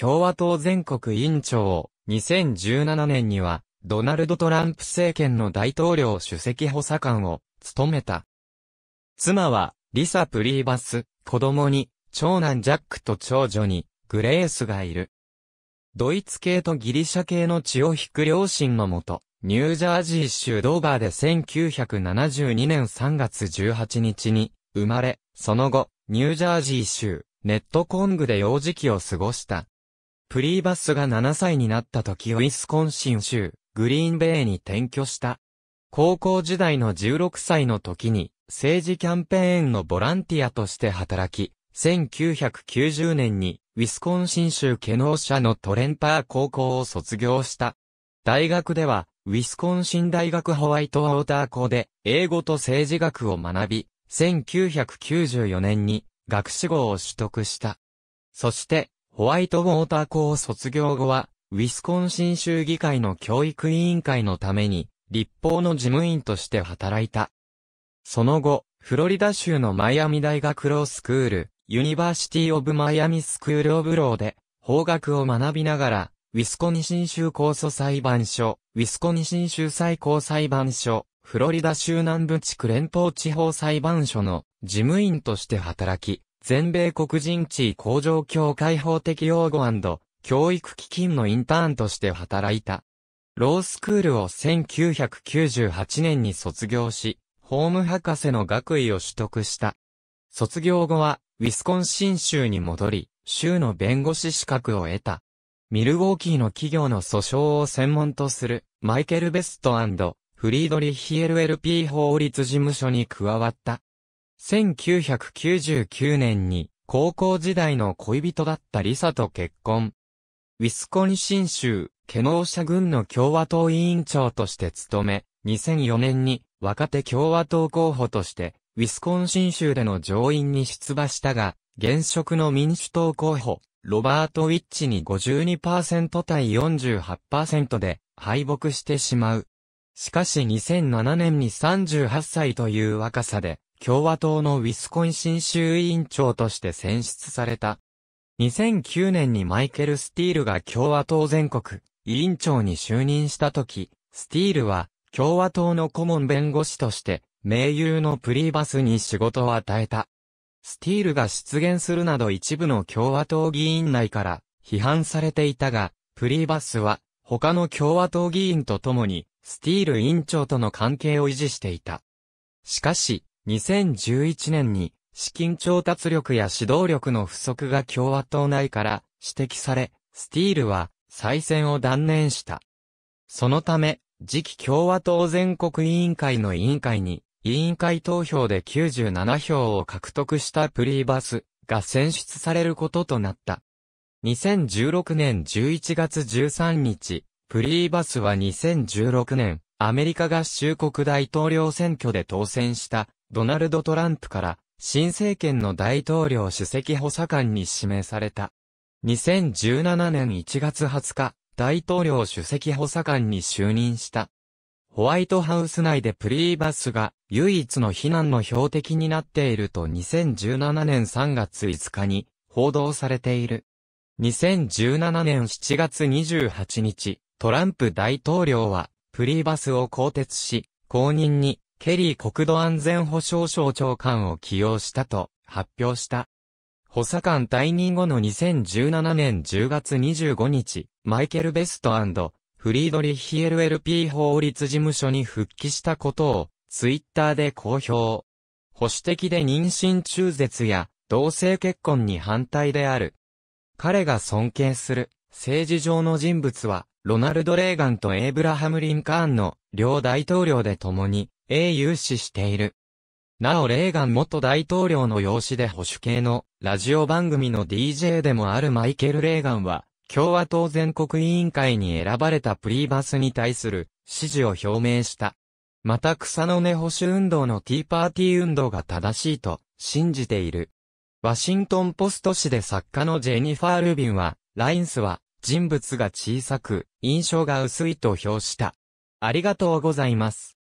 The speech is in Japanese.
共和党全国委員長を、2017年には、ドナルド・トランプ政権の大統領首席補佐官を、務めた。妻は、リサ・プリーバス、子供に、長男ジャックと長女に、グレースがいる。ドイツ系とギリシャ系の血を引く両親のもと、ニュージャージー州ドーバーで1972年3月18日に生まれ、その後、ニュージャージー州、ネットコングで幼児期を過ごした。プリーバスが7歳になった時ウィスコンシン州、グリーンベイに転居した。高校時代の16歳の時に、政治キャンペーンのボランティアとして働き、1990年に、ウィスコンシン州ケノー社のトレンパー高校を卒業した。大学では、ウィスコンシン大学ホワイトウォーター校で、英語と政治学を学び、1994年に、学士号を取得した。そして、ホワイトウォーター校卒業後は、ウィスコンシン州議会の教育委員会のために、立法の事務員として働いた。その後、フロリダ州のマイアミ大学ロースクール、ユニバーシティオブマイアミスクールオブローで、法学を学びながら、ウィスコンシン州控訴裁判所、ウィスコンシン州最高裁判所、フロリダ州南部地区連邦地方裁判所の事務員として働き、全米黒人地位向上協会法的擁護教育基金のインターンとして働いた。ロースクールを1998年に卒業し、法務博士の学位を取得した。卒業後は、ウィスコンシン州に戻り、州の弁護士資格を得た。ミルウォーキーの企業の訴訟を専門とする、マイケル・ベストフリードリヒエル LP 法律事務所に加わった。1999年に高校時代の恋人だったリサと結婚。ウィスコンシン州、ケノーシャ軍の共和党委員長として務め、2004年に若手共和党候補として、ウィスコンシン州での上院に出馬したが、現職の民主党候補、ロバート・ウィッチに52%対48%で敗北してしまう。しかし2007年に38歳という若さで、共和党のウィスコンシン州委員長として選出された。2009年にマイケル・スティールが共和党全国委員長に就任した時、スティールは共和党の顧問弁護士として盟友のプリーバスに仕事を与えた。スティールが出現するなど一部の共和党議員内から批判されていたが、プリーバスは他の共和党議員と共にスティール委員長との関係を維持していた。しかし、2011年に資金調達力や指導力の不足が共和党内から指摘され、スティールは再選を断念した。そのため、次期共和党全国委員会の委員会に、委員会投票で97票を獲得したプリーバスが選出されることとなった。2016年11月13日、プリーバスは2016年、アメリカ合衆国大統領選挙で当選したドナルド・トランプから新政権の大統領首席補佐官に指名された。2017年1月20日、大統領首席補佐官に就任した。ホワイトハウス内でプリーバスが唯一の非難の標的になっていると2017年3月5日に報道されている。2017年7月28日、トランプ大統領はプリーバスを更迭し、後任にケリー国土安全保障省長官を起用したと発表した。補佐官退任後の2017年10月25日、マイケル・ベストフリードリヒエル LP 法律事務所に復帰したことを、ツイッターで公表。保守的で妊娠中絶や、同性結婚に反対である。彼が尊敬する、政治上の人物は、ロナルド・レーガンとエイブラハム・リンカーンの両大統領で共に、英有志している。なおレーガン元大統領の養子で保守系のラジオ番組の DJ でもあるマイケル・レーガンは、共和党全国委員会に選ばれたプリーバスに対する支持を表明した。また草の根保守運動のティーパーティー運動が正しいと信じている。ワシントンポスト紙で作家のジェニファー・ルビンは、ラインスは人物が小さく印象が薄いと評した。ありがとうございます。